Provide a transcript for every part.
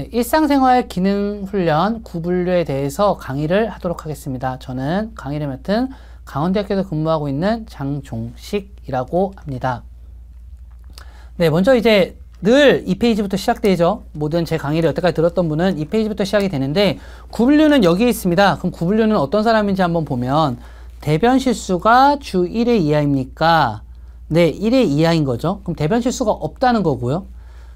네, 일상생활 기능 훈련 구분류에 대해서 강의를 하도록 하겠습니다. 저는 강의를 맡은 강원대학교에서 근무하고 있는 장종식이라고 합니다. 네, 먼저 이제 늘 이페이지부터 시작되죠. 모든 제 강의를 여태까지 들었던 분은 이페이지부터 시작이 되는데 구분류는 여기에 있습니다. 그럼 구분류는 어떤 사람인지 한번 보면 대변 실수가 주 1회 이하입니까? 네, 1회 이하인 거죠. 그럼 대변 실수가 없다는 거고요.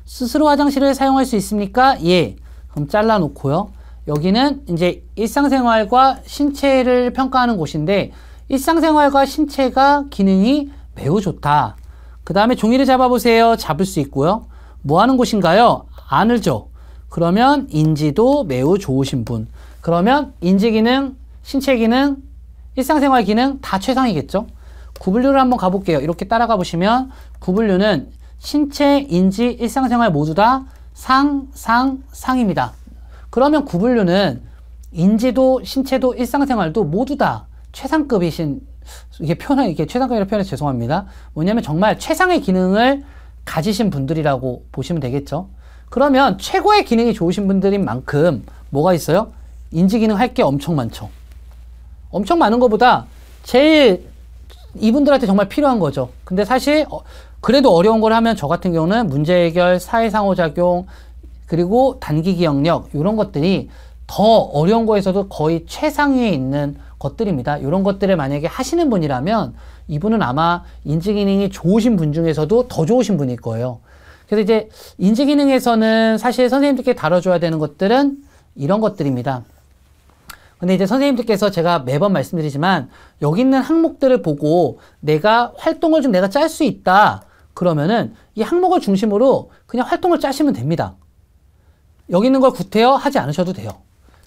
스스로 화장실을 사용할 수 있습니까? 예. 그럼 잘라놓고요. 여기는 이제 일상생활과 신체를 평가하는 곳인데 일상생활과 신체가 기능이 매우 좋다. 그 다음에 종이를 잡아보세요. 잡을 수 있고요. 뭐 하는 곳인가요? 안을죠. 그러면 인지도 매우 좋으신 분. 그러면 인지 기능, 신체 기능, 일상생활 기능 다 최상이겠죠? 구분류를 한번 가볼게요. 이렇게 따라가 보시면 구분류는 신체, 인지, 일상생활 모두 다 상, 상, 상입니다. 그러면 구분류는 인지도, 신체도, 일상생활도 모두 다 최상급이신 이게 표현 이게 최상급이라 표현해 죄송합니다. 뭐냐면 정말 최상의 기능을 가지신 분들이라고 보시면 되겠죠. 그러면 최고의 기능이 좋으신 분들인 만큼 뭐가 있어요? 인지 기능 할 게 엄청 많죠. 엄청 많은 것보다 제일 이분들한테 정말 필요한 거죠. 근데 사실 어, 그래도 어려운 걸 하면 저 같은 경우는 문제 해결, 사회 상호작용, 그리고 단기 기억력 이런 것들이 더 어려운 거에서도 거의 최상위에 있는 것들입니다. 이런 것들을 만약에 하시는 분이라면 이분은 아마 인지 기능이 좋으신 분 중에서도 더 좋으신 분일 거예요. 그래서 이제 인지 기능에서는 사실 선생님들께 다뤄줘야 되는 것들은 이런 것들입니다. 근데 이제 선생님들께서 제가 매번 말씀드리지만 여기 있는 항목들을 보고 내가 활동을 좀 내가 짤 수 있다 그러면은 이 항목을 중심으로 그냥 활동을 짜시면 됩니다. 여기 있는 걸 구태여 하지 않으셔도 돼요.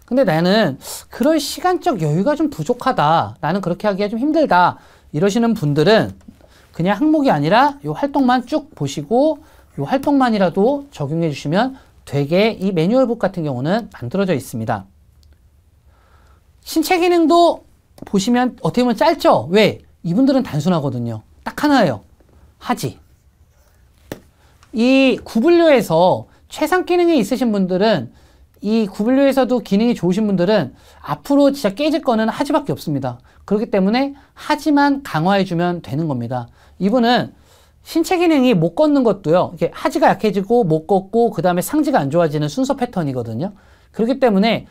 근데 나는 그럴 시간적 여유가 좀 부족하다. 나는 그렇게 하기가 좀 힘들다. 이러시는 분들은 그냥 항목이 아니라 이 활동만 쭉 보시고 이 활동만이라도 적용해 주시면 되게 이 매뉴얼북 같은 경우는 만들어져 있습니다. 신체 기능도 보시면 어떻게 보면 짧죠? 왜? 이분들은 단순하거든요. 딱 하나예요. 하지. 이 구분류에서 최상 기능이 있으신 분들은 이 구분류에서도 기능이 좋으신 분들은 앞으로 진짜 깨질 거는 하지밖에 없습니다. 그렇기 때문에 하지만 강화해주면 되는 겁니다. 이분은 신체 기능이 못 걷는 것도요. 이게 하지가 약해지고 못 걷고 그 다음에 상지가 안 좋아지는 순서 패턴이거든요. 그렇기 때문에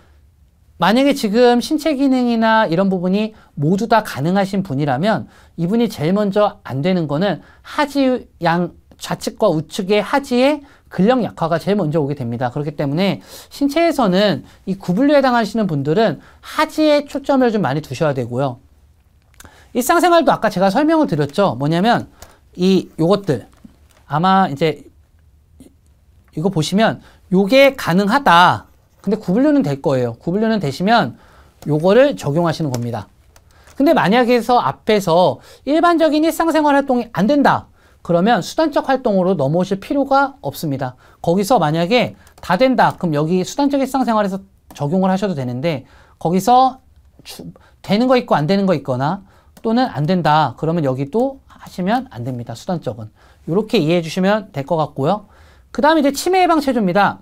만약에 지금 신체 기능이나 이런 부분이 모두 다 가능하신 분이라면 이분이 제일 먼저 안 되는 거는 하지 양 좌측과 우측의 하지의 근력 약화가 제일 먼저 오게 됩니다. 그렇기 때문에 신체에서는 이 구분류에 해당하시는 분들은 하지에 초점을 좀 많이 두셔야 되고요. 일상생활도 아까 제가 설명을 드렸죠. 뭐냐면 이 요것들 아마 이제 이거 보시면 요게 가능하다. 근데 구분료는될 거예요. 구분료는 되시면 요거를 적용하시는 겁니다. 근데 만약에서 앞에서 일반적인 일상생활 활동이 안 된다. 그러면 수단적 활동으로 넘어오실 필요가 없습니다. 거기서 만약에 다 된다. 그럼 여기 수단적 일상생활에서 적용을 하셔도 되는데 거기서 주, 되는 거 있고 안 되는 거 있거나 또는 안 된다. 그러면 여기 도 하시면 안 됩니다. 수단적은. 이렇게 이해해 주시면 될 것 같고요. 그 다음에 이제 치매 예방 체조입니다.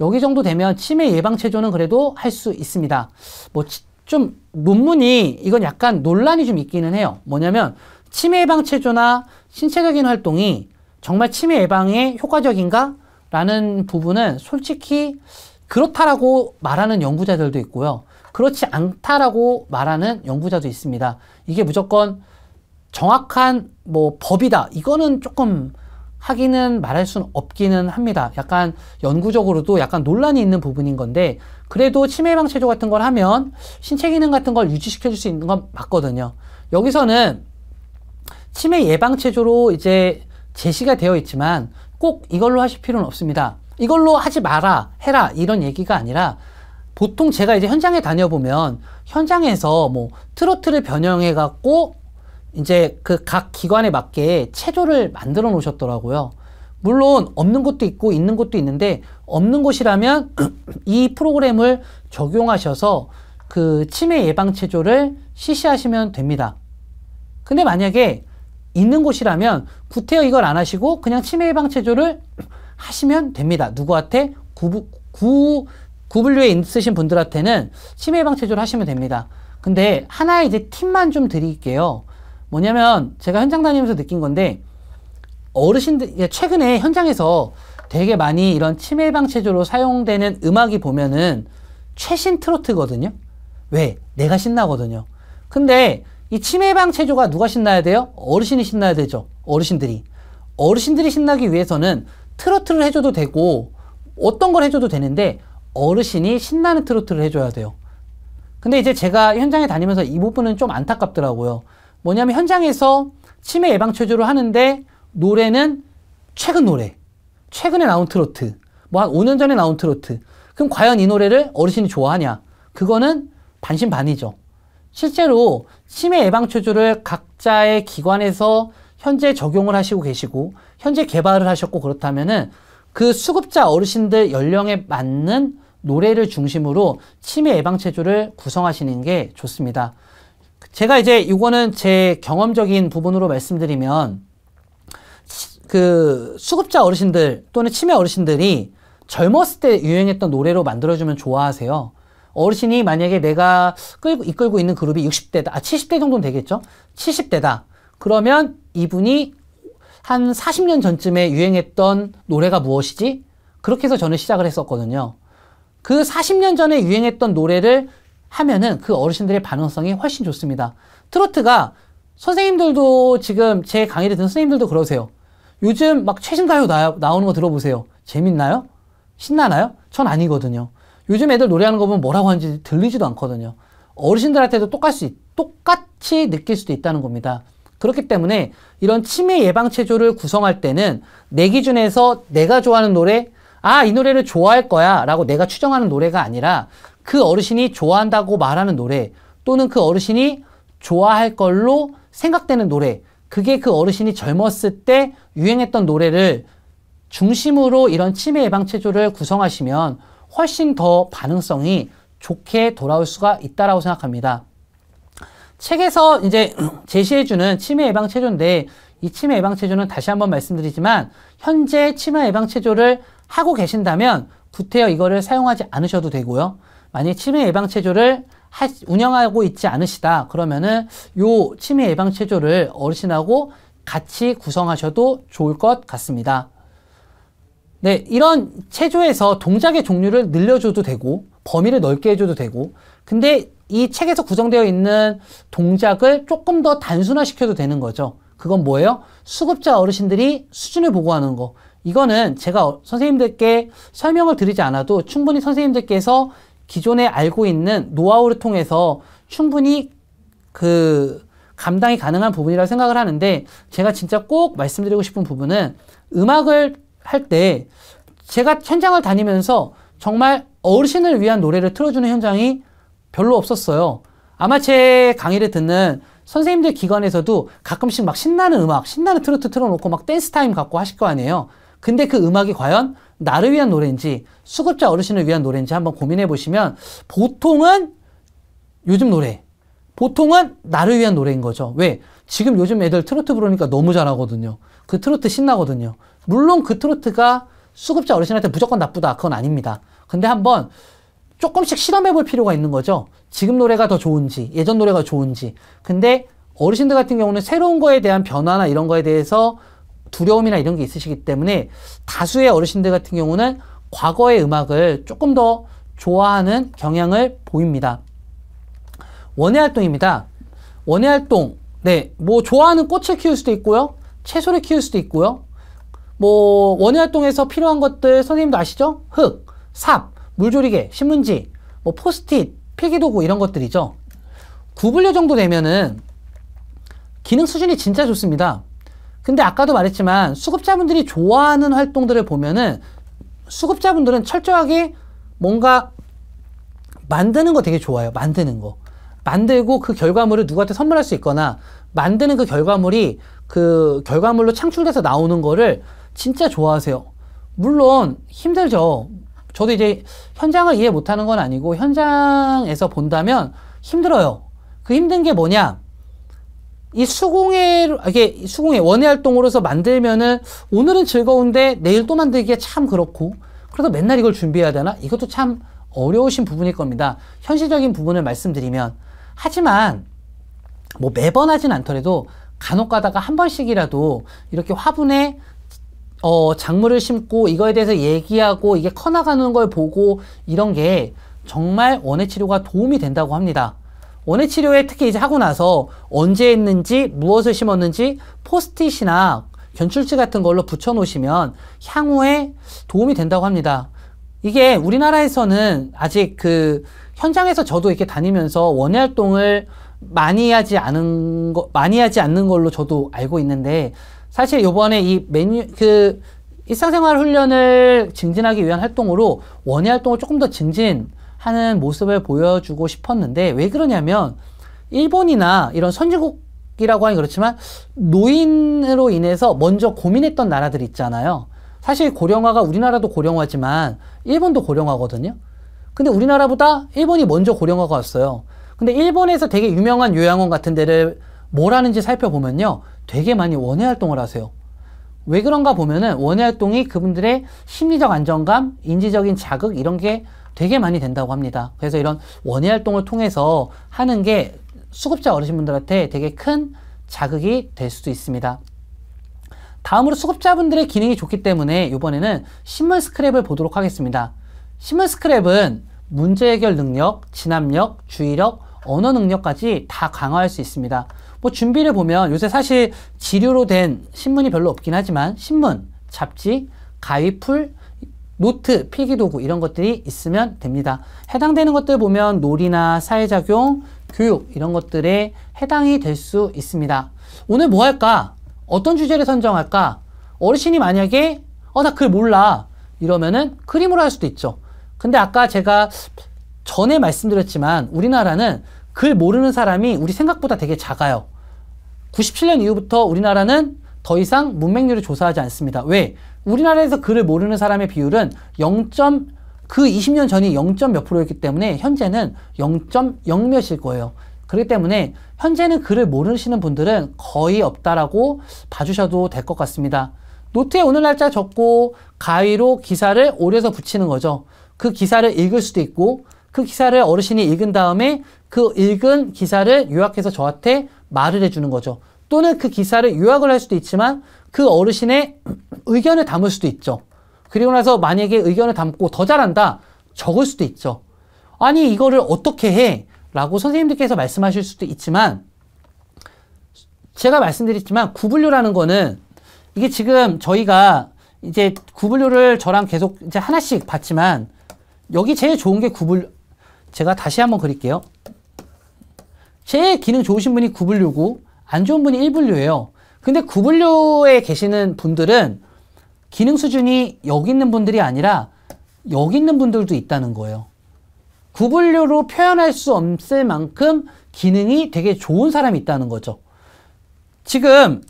여기 정도 되면 치매 예방 체조는 그래도 할 수 있습니다. 뭐 좀 논문이 이건 약간 논란이 좀 있기는 해요. 뭐냐면 치매 예방 체조나 신체적인 활동이 정말 치매 예방에 효과적인가? 라는 부분은 솔직히 그렇다라고 말하는 연구자들도 있고요. 그렇지 않다라고 말하는 연구자도 있습니다. 이게 무조건 정확한 뭐 법이다. 이거는 조금 하기는 말할 수는 없기는 합니다. 약간 연구적으로도 약간 논란이 있는 부분인 건데 그래도 치매 예방 체조 같은 걸 하면 신체 기능 같은 걸 유지시켜 줄 수 있는 건 맞거든요. 여기서는 치매 예방 체조로 이제 제시가 되어 있지만 꼭 이걸로 하실 필요는 없습니다. 이걸로 하지 마라, 해라 이런 얘기가 아니라 보통 제가 이제 현장에 다녀보면 현장에서 뭐 트로트를 변형해 갖고 이제 그 각 기관에 맞게 체조를 만들어 놓으셨더라고요. 물론 없는 것도 있고 있는 것도 있는데 없는 곳이라면이 프로그램을 적용하셔서 그 치매 예방 체조를 실시하시면 됩니다. 근데 만약에 있는 곳이라면 구태여 이걸 안 하시고 그냥 치매 예방 체조를 하시면 됩니다. 누구한테? 구 구, 구분류에 있으신 분들한테는 치매 예방 체조를 하시면 됩니다. 근데 하나의 이제 팁만 좀 드릴게요. 뭐냐면 제가 현장 다니면서 느낀 건데 어르신들 최근에 현장에서 되게 많이 이런 치매 방체제로 사용되는 음악이 보면은 최신 트로트거든요. 왜? 내가 신나거든요. 근데 이 치매 방체조가 누가 신나야 돼요? 어르신이 신나야 되죠. 어르신들이. 어르신들이 신나기 위해서는 트로트를 해줘도 되고 어떤 걸 해줘도 되는데 어르신이 신나는 트로트를 해줘야 돼요. 근데 이제 제가 현장에 다니면서 이 부분은 좀 안타깝더라고요. 뭐냐면 현장에서 치매 예방 체조를 하는데 노래는 최근 노래, 최근에 나온 트로트, 뭐 한 5년 전에 나온 트로트. 그럼 과연 이 노래를 어르신이 좋아하냐? 그거는 반신반의죠. 실제로 치매 예방 체조를 각자의 기관에서 현재 적용을 하시고 계시고 현재 개발을 하셨고 그렇다면은 그 수급자 어르신들 연령에 맞는 노래를 중심으로 치매 예방 체조를 구성하시는 게 좋습니다. 제가 이제 이거는 제 경험적인 부분으로 말씀드리면 그 수급자 어르신들 또는 치매 어르신들이 젊었을 때 유행했던 노래로 만들어주면 좋아하세요. 어르신이 만약에 내가 끌고, 이끌고 있는 그룹이 60대다, 아, 70대 정도는 되겠죠? 70대다. 그러면 이분이 한 40년 전쯤에 유행했던 노래가 무엇이지? 그렇게 해서 저는 시작을 했었거든요. 그 40년 전에 유행했던 노래를 하면은 그 어르신들의 반응성이 훨씬 좋습니다. 트로트가 선생님들도 지금 제 강의를 듣는 선생님들도 그러세요. 요즘 막 최신 가요 나, 나오는 거 들어보세요. 재밌나요? 신나나요? 전 아니거든요. 요즘 애들 노래하는 거 보면 뭐라고 하는지 들리지도 않거든요. 어르신들한테도 똑같이, 똑같이 느낄 수도 있다는 겁니다. 그렇기 때문에 이런 치매 예방 체조를 구성할 때는 내 기준에서 내가 좋아하는 노래, 아, 이 노래를 좋아할 거야 라고 내가 추정하는 노래가 아니라 그 어르신이 좋아한다고 말하는 노래 또는 그 어르신이 좋아할 걸로 생각되는 노래 그게 그 어르신이 젊었을 때 유행했던 노래를 중심으로 이런 치매 예방 체조를 구성하시면 훨씬 더 반응성이 좋게 돌아올 수가 있다라고 생각합니다. 책에서 이제 제시해주는 치매 예방 체조인데 이 치매 예방 체조는 다시 한번 말씀드리지만 현재 치매 예방 체조를 하고 계신다면 구태여 이거를 사용하지 않으셔도 되고요. 만약 치매 예방 체조를 하, 운영하고 있지 않으시다 그러면은 요 치매 예방 체조를 어르신하고 같이 구성하셔도 좋을 것 같습니다. 네, 이런 체조에서 동작의 종류를 늘려줘도 되고 범위를 넓게 해줘도 되고 근데 이 책에서 구성되어 있는 동작을 조금 더 단순화시켜도 되는 거죠. 그건 뭐예요? 수급자 어르신들이 수준을 보고하는 거. 이거는 제가 어, 선생님들께 설명을 드리지 않아도 충분히 선생님들께서 기존에 알고 있는 노하우를 통해서 충분히 그 감당이 가능한 부분이라고 생각을 하는데 제가 진짜 꼭 말씀드리고 싶은 부분은 음악을 할 때 제가 현장을 다니면서 정말 어르신을 위한 노래를 틀어주는 현장이 별로 없었어요. 아마 제 강의를 듣는 선생님들 기관에서도 가끔씩 막 신나는 음악, 신나는 트로트 틀어놓고 막 댄스 타임 갖고 하실 거 아니에요. 근데 그 음악이 과연 나를 위한 노래인지 수급자 어르신을 위한 노래인지 한번 고민해 보시면 보통은 요즘 노래 보통은 나를 위한 노래인 거죠. 왜? 지금 요즘 애들 트로트 부르니까 너무 잘하거든요. 그 트로트 신나거든요. 물론 그 트로트가 수급자 어르신한테 무조건 나쁘다. 그건 아닙니다. 근데 한번 조금씩 실험해 볼 필요가 있는 거죠. 지금 노래가 더 좋은지, 예전 노래가 좋은지. 근데 어르신들 같은 경우는 새로운 거에 대한 변화나 이런 거에 대해서 두려움이나 이런 게 있으시기 때문에 다수의 어르신들 같은 경우는 과거의 음악을 조금 더 좋아하는 경향을 보입니다. 원예 활동입니다. 원예 활동. 네. 뭐 좋아하는 꽃을 키울 수도 있고요. 채소를 키울 수도 있고요. 뭐 원예 활동에서 필요한 것들 선생님도 아시죠? 흙, 삽, 물조리개, 신문지, 뭐 포스트잇, 필기도구 이런 것들이죠. 구분류 정도 되면은 기능 수준이 진짜 좋습니다. 근데 아까도 말했지만 수급자분들이 좋아하는 활동들을 보면은 수급자분들은 철저하게 뭔가 만드는 거 되게 좋아요. 만드는 거. 만들고 그 결과물을 누구한테 선물할 수 있거나 만드는 그 결과물이 그 결과물로 창출돼서 나오는 거를 진짜 좋아하세요. 물론 힘들죠. 저도 이제 현장을 이해 못하는 건 아니고 현장에서 본다면 힘들어요. 그 힘든 게 뭐냐? 이 수공예, 이게 수공예, 원예 활동으로서 만들면은 오늘은 즐거운데 내일 또 만들기에 참 그렇고 그래서 맨날 이걸 준비해야 되나? 이것도 참 어려우신 부분일 겁니다. 현실적인 부분을 말씀드리면. 하지만 뭐 매번 하진 않더라도 간혹 가다가 한 번씩이라도 이렇게 화분에 어, 작물을 심고 이거에 대해서 얘기하고 이게 커나가는 걸 보고 이런 게 정말 원해 치료가 도움이 된다고 합니다. 원예 치료에 특히 이제 하고 나서 언제 했는지 무엇을 심었는지 포스트잇이나 견출지 같은 걸로 붙여 놓으시면 향후에 도움이 된다고 합니다. 이게 우리나라에서는 아직 그 현장에서 저도 이렇게 다니면서 원예 활동을 많이 하지 않은 거 많이 하지 않는 걸로 저도 알고 있는데 사실 요번에 이 메뉴 그 일상생활 훈련을 증진하기 위한 활동으로 원예 활동을 조금 더 증진 하는 모습을 보여주고 싶었는데 왜 그러냐면 일본이나 이런 선진국이라고 하니 그렇지만 노인으로 인해서 먼저 고민했던 나라들 있잖아요. 사실 고령화가 우리나라도 고령화지만 일본도 고령화거든요. 근데 우리나라보다 일본이 먼저 고령화가 왔어요. 근데 일본에서 되게 유명한 요양원 같은 데를 뭘 하는지 살펴보면요. 되게 많이 원예 활동을 하세요. 왜 그런가 보면은 원예 활동이 그분들의 심리적 안정감, 인지적인 자극 이런 게 되게 많이 된다고 합니다. 그래서 이런 원예 활동을 통해서 하는 게 수급자 어르신분들한테 되게 큰 자극이 될 수도 있습니다. 다음으로 수급자분들의 기능이 좋기 때문에 이번에는 신문 스크랩을 보도록 하겠습니다. 신문 스크랩은 문제 해결 능력, 진압력, 주의력, 언어 능력까지 다 강화할 수 있습니다. 뭐 준비를 보면 요새 사실 지료로 된 신문이 별로 없긴 하지만 신문, 잡지, 가위풀, 노트, 필기도구 이런 것들이 있으면 됩니다. 해당되는 것들 보면 놀이나 사회작용, 교육 이런 것들에 해당이 될 수 있습니다. 오늘 뭐 할까? 어떤 주제를 선정할까? 어르신이 만약에 어 나 글 몰라 이러면은 그림으로 할 수도 있죠. 근데 아까 제가 전에 말씀드렸지만 우리나라는 글 모르는 사람이 우리 생각보다 되게 작아요. 97년 이후부터 우리나라는 더 이상 문맹률을 조사하지 않습니다. 왜? 우리나라에서 글을 모르는 사람의 비율은 0. 그 20년 전이 0. 몇 프로였기 때문에 현재는 0.0 몇일 거예요. 그렇기 때문에 현재는 글을 모르시는 분들은 거의 없다라고 봐주셔도 될 것 같습니다. 노트에 오늘 날짜 적고 가위로 기사를 오려서 붙이는 거죠. 그 기사를 읽을 수도 있고 그 기사를 어르신이 읽은 다음에 그 읽은 기사를 요약해서 저한테 말을 해주는 거죠. 또는 그 기사를 요약을 할 수도 있지만 그 어르신의 의견을 담을 수도 있죠. 그리고 나서 만약에 의견을 담고 더 잘한다 적을 수도 있죠. 아니 이거를 어떻게 해? 라고 선생님들께서 말씀하실 수도 있지만 제가 말씀드렸지만 구분류라는 거는 이게 지금 저희가 이제 구분류를 저랑 계속 이제 하나씩 봤지만 여기 제일 좋은 게 구분 제가 다시 한번 그릴게요. 제일 기능 좋으신 분이 구분류고 안 좋은 분이 1분류예요. 근데 구분료에 계시는 분들은 기능 수준이 여기 있는 분들이 아니라 여기 있는 분들도 있다는 거예요. 구분료로 표현할 수 없을 만큼 기능이 되게 좋은 사람이 있다는 거죠. 지금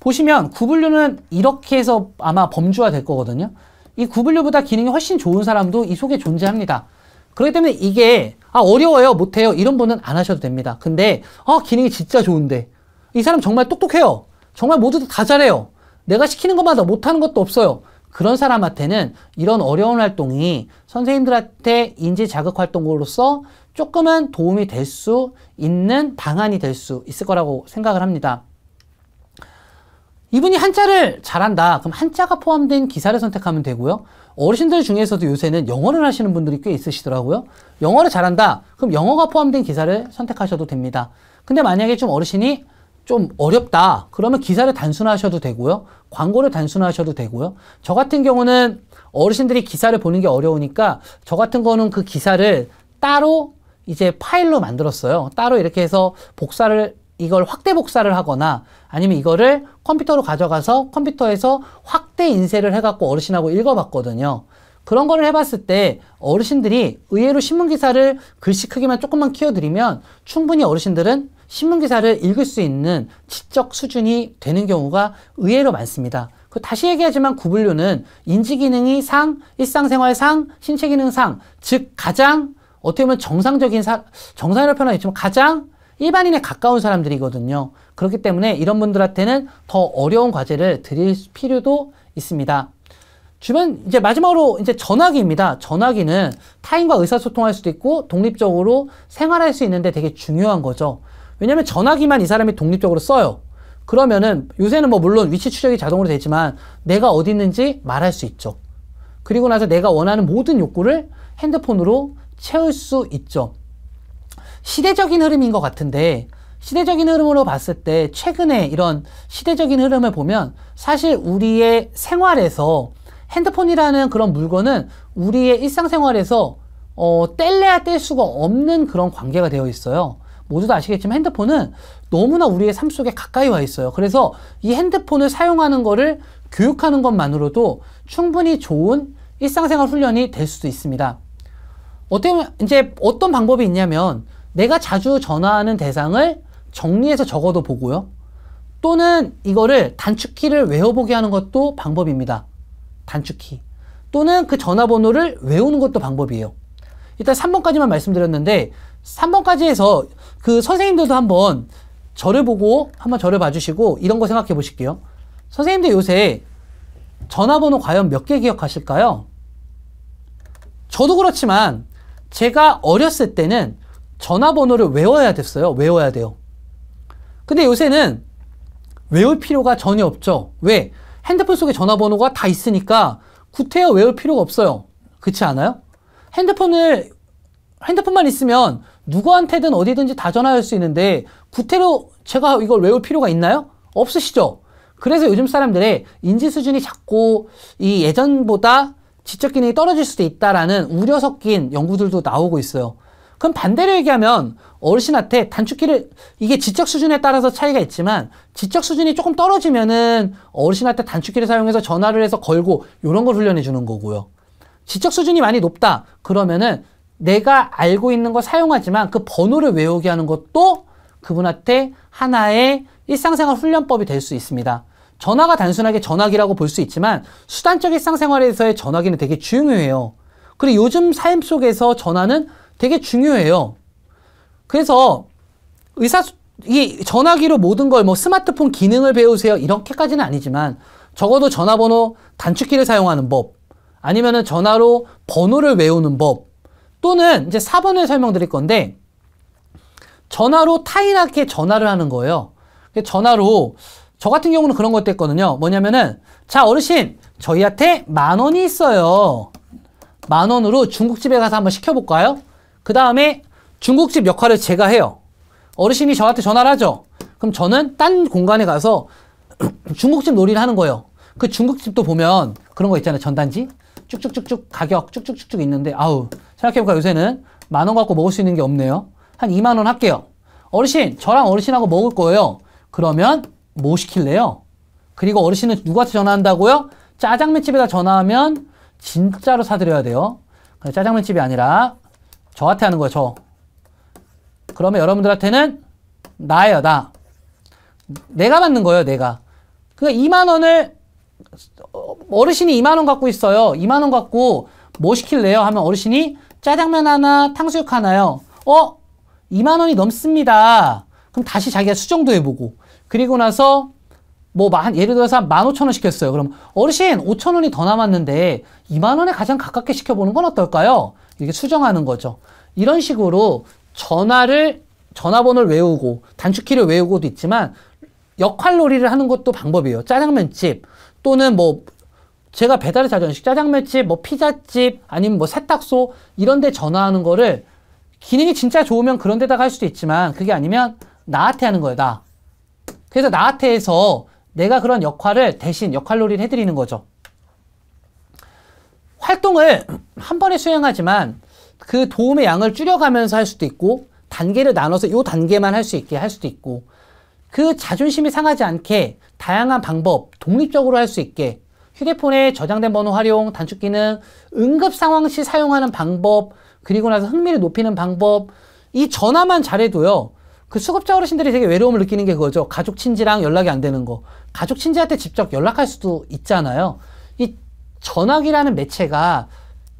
보시면 구분류는 이렇게 해서 아마 범주화 될 거거든요. 이 구분류보다 기능이 훨씬 좋은 사람도 이 속에 존재합니다. 그렇기 때문에 이게 아 어려워요 못해요 이런 분은 안 하셔도 됩니다. 근데 아 기능이 진짜 좋은데 이 사람 정말 똑똑해요. 정말 모두 다 잘해요. 내가 시키는 것마다 못하는 것도 없어요. 그런 사람한테는 이런 어려운 활동이 선생님들한테 인지 자극 활동으로서 조금은 도움이 될 수 있는 방안이 될 수 있을 거라고 생각을 합니다. 이분이 한자를 잘한다. 그럼 한자가 포함된 기사를 선택하면 되고요. 어르신들 중에서도 요새는 영어를 하시는 분들이 꽤 있으시더라고요. 영어를 잘한다. 그럼 영어가 포함된 기사를 선택하셔도 됩니다. 근데 만약에 좀 어르신이 좀 어렵다. 그러면 기사를 단순화하셔도 되고요. 광고를 단순화하셔도 되고요. 저 같은 경우는 어르신들이 기사를 보는 게 어려우니까 저 같은 거는 그 기사를 따로 이제 파일로 만들었어요. 따로 이렇게 해서 복사를 이걸 확대 복사를 하거나 아니면 이거를 컴퓨터로 가져가서 컴퓨터에서 확대 인쇄를 해갖고 어르신하고 읽어봤거든요. 그런 거를 해봤을 때 어르신들이 의외로 신문 기사를 글씨 크기만 조금만 키워드리면 충분히 어르신들은 신문 기사를 읽을 수 있는 지적 수준이 되는 경우가 의외로 많습니다. 그 다시 얘기하지만 구분류는 인지 기능이 상, 일상생활 상, 신체 기능 상, 즉 가장 어떻게 보면 정상적인 사, 정상이라고 표현하 있지만 가장 일반인에 가까운 사람들이거든요. 그렇기 때문에 이런 분들한테는 더 어려운 과제를 드릴 필요도 있습니다. 주변 이제 마지막으로 이제 전화기입니다. 전화기는 타인과 의사소통할 수도 있고 독립적으로 생활할 수 있는데 되게 중요한 거죠. 왜냐면 전화기만 이 사람이 독립적으로 써요. 그러면은 요새는 뭐 물론 위치 추적이 자동으로 되지만 내가 어디 있는지 말할 수 있죠. 그리고 나서 내가 원하는 모든 욕구를 핸드폰으로 채울 수 있죠. 시대적인 흐름인 것 같은데 시대적인 흐름으로 봤을 때 최근에 이런 시대적인 흐름을 보면 사실 우리의 생활에서 핸드폰이라는 그런 물건은 우리의 일상생활에서 어, 뗄래야 뗄 수가 없는 그런 관계가 되어 있어요. 모두도 아시겠지만 핸드폰은 너무나 우리의 삶 속에 가까이 와 있어요. 그래서 이 핸드폰을 사용하는 거를 교육하는 것만으로도 충분히 좋은 일상생활 훈련이 될 수도 있습니다. 어떻게 보면 이제 어떤 방법이 있냐면 내가 자주 전화하는 대상을 정리해서 적어도 보고요. 또는 이거를 단축키를 외워보게 하는 것도 방법입니다. 단축키. 또는 그 전화번호를 외우는 것도 방법이에요. 일단 3번까지만 말씀드렸는데 3번까지해서 그 선생님들도 한번 저를 보고 한번 저를 봐주시고 이런 거 생각해 보실게요. 선생님들 요새 전화번호 과연 몇 개 기억하실까요? 저도 그렇지만 제가 어렸을 때는 전화번호를 외워야 됐어요. 외워야 돼요. 근데 요새는 외울 필요가 전혀 없죠. 왜? 핸드폰 속에 전화번호가 다 있으니까 구태여 외울 필요가 없어요. 그렇지 않아요? 핸드폰을 핸드폰만 있으면 누구한테든 어디든지 다 전화할 수 있는데 구태로 제가 이걸 외울 필요가 있나요? 없으시죠? 그래서 요즘 사람들의 인지 수준이 작고 이 예전보다 지적 기능이 떨어질 수도 있다라는 우려 섞인 연구들도 나오고 있어요. 그럼 반대로 얘기하면 어르신한테 단축키를 이게 지적 수준에 따라서 차이가 있지만 지적 수준이 조금 떨어지면은 어르신한테 단축키를 사용해서 전화를 해서 걸고 이런 걸 훈련해 주는 거고요. 지적 수준이 많이 높다 그러면은 내가 알고 있는 걸 사용하지만 그 번호를 외우게 하는 것도 그분한테 하나의 일상생활 훈련법이 될 수 있습니다. 전화가 단순하게 전화기라고 볼 수 있지만 수단적 일상생활에서의 전화기는 되게 중요해요. 그리고 요즘 삶 속에서 전화는 되게 중요해요. 그래서 의사 이 전화기로 모든 걸 뭐 스마트폰 기능을 배우세요 이렇게까지는 아니지만 적어도 전화번호 단축키를 사용하는 법 아니면은 전화로 번호를 외우는 법 또는 이제 4번을 설명드릴 건데 전화로 타인에게 전화를 하는 거예요. 그 전화로 저 같은 경우는 그런 것도 했거든요. 뭐냐면은 자 어르신 저희한테 만 원이 있어요. 만 원으로 중국집에 가서 한번 시켜볼까요? 그 다음에 중국집 역할을 제가 해요. 어르신이 저한테 전화를 하죠. 그럼 저는 딴 공간에 가서 중국집 놀이를 하는 거예요. 그 중국집도 보면 그런 거 있잖아요. 전단지. 쭉쭉쭉쭉 가격 쭉쭉쭉쭉 있는데 아우 생각해보니까 요새는 만 원 갖고 먹을 수 있는 게 없네요. 한 2만 원 할게요. 어르신 저랑 어르신하고 먹을 거예요. 그러면 뭐 시킬래요? 그리고 어르신은 누구한테 전화한다고요? 짜장면집에다 전화하면 진짜로 사드려야 돼요. 그러니까 짜장면집이 아니라 저한테 하는 거예요. 저. 그러면 여러분들한테는 나예요. 나. 내가 받는 거예요. 내가. 그러니까 2만 원을 어, 르신이 2만원 갖고 있어요. 2만원 갖고 뭐 시킬래요? 하면 어르신이 짜장면 하나, 탕수육 하나요. 어? 2만원이 넘습니다. 그럼 다시 자기가 수정도 해보고. 그리고 나서 뭐 만, 예를 들어서 한 15,000원 시켰어요. 그럼 어르신 5,000원이 더 남았는데 2만원에 가장 가깝게 시켜보는 건 어떨까요? 이렇게 수정하는 거죠. 이런 식으로 전화를 전화번호를 외우고 단축키를 외우고도 있지만 역할놀이를 하는 것도 방법이에요. 짜장면집 또는 뭐 제가 배달을 자주 하는 식 짜장면집, 뭐 피자집, 아니면 뭐 세탁소 이런 데 전화하는 거를 기능이 진짜 좋으면 그런 데다가 할 수도 있지만 그게 아니면 나한테 하는 거다. 그래서 나한테 해서 내가 그런 역할을 대신 역할놀이를 해드리는 거죠. 활동을 한 번에 수행하지만 그 도움의 양을 줄여가면서 할 수도 있고 단계를 나눠서 요 단계만 할 수 있게 할 수도 있고 그 자존심이 상하지 않게 다양한 방법 독립적으로 할 수 있게 휴대폰에 저장된 번호 활용, 단축 기능, 응급 상황 시 사용하는 방법, 그리고 나서 흥미를 높이는 방법, 이 전화만 잘해도요. 그 수급자 어르신들이 되게 외로움을 느끼는 게 그거죠. 가족 친지랑 연락이 안 되는 거. 가족 친지한테 직접 연락할 수도 있잖아요. 이 전화기라는 매체가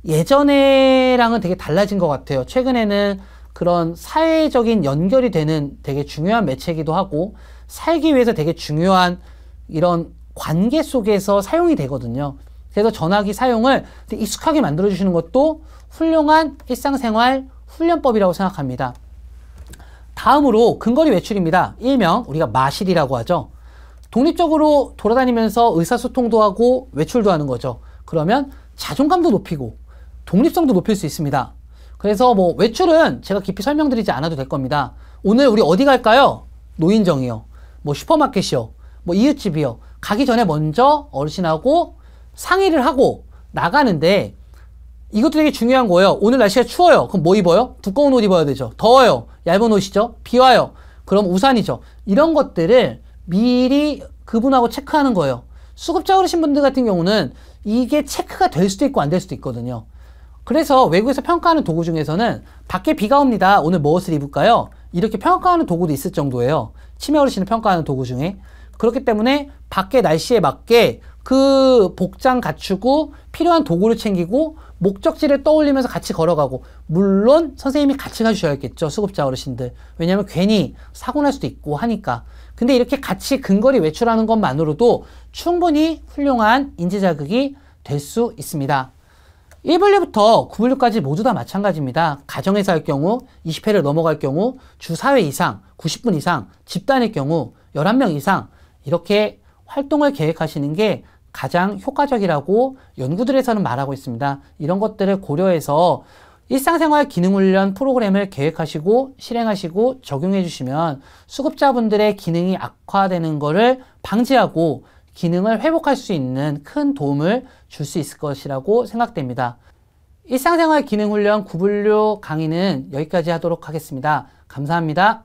예전에랑은 되게 달라진 것 같아요. 최근에는 그런 사회적인 연결이 되는 되게 중요한 매체이기도 하고 살기 위해서 되게 중요한 이런 관계 속에서 사용이 되거든요. 그래서 전화기 사용을 익숙하게 만들어주시는 것도 훌륭한 일상생활 훈련법이라고 생각합니다. 다음으로 근거리 외출입니다. 일명 우리가 마실이라고 하죠. 독립적으로 돌아다니면서 의사소통도 하고 외출도 하는 거죠. 그러면 자존감도 높이고 독립성도 높일 수 있습니다. 그래서 뭐 외출은 제가 깊이 설명드리지 않아도 될 겁니다. 오늘 우리 어디 갈까요? 노인정이요. 뭐 슈퍼마켓이요, 뭐 이웃집이요. 가기 전에 먼저 어르신하고 상의를 하고 나가는데 이것도 되게 중요한 거예요. 오늘 날씨가 추워요. 그럼 뭐 입어요? 두꺼운 옷 입어야 되죠. 더워요. 얇은 옷이죠. 비 와요. 그럼 우산이죠. 이런 것들을 미리 그분하고 체크하는 거예요. 수급자 어르신 분들 같은 경우는 이게 체크가 될 수도 있고 안 될 수도 있거든요. 그래서 외국에서 평가하는 도구 중에서는 밖에 비가 옵니다. 오늘 무엇을 입을까요? 이렇게 평가하는 도구도 있을 정도예요. 치매 어르신을 평가하는 도구 중에 그렇기 때문에 밖의 날씨에 맞게 그 복장 갖추고 필요한 도구를 챙기고 목적지를 떠올리면서 같이 걸어가고 물론 선생님이 같이 가주셔야겠죠 수급자 어르신들 왜냐하면 괜히 사고 날 수도 있고 하니까 근데 이렇게 같이 근거리 외출하는 것만으로도 충분히 훌륭한 인지 자극이 될 수 있습니다. 1분류부터 9분류까지 모두 다 마찬가지입니다. 가정에서 할 경우, 20회를 넘어갈 경우, 주 4회 이상, 90분 이상, 집단일 경우, 11명 이상 이렇게 활동을 계획하시는 게 가장 효과적이라고 연구들에서는 말하고 있습니다. 이런 것들을 고려해서 일상생활 기능훈련 프로그램을 계획하시고 실행하시고 적용해 주시면 수급자분들의 기능이 악화되는 것을 방지하고 기능을 회복할 수 있는 큰 도움을 줄 수 있을 것이라고 생각됩니다. 일상생활 기능훈련 구분료 강의는 여기까지 하도록 하겠습니다. 감사합니다.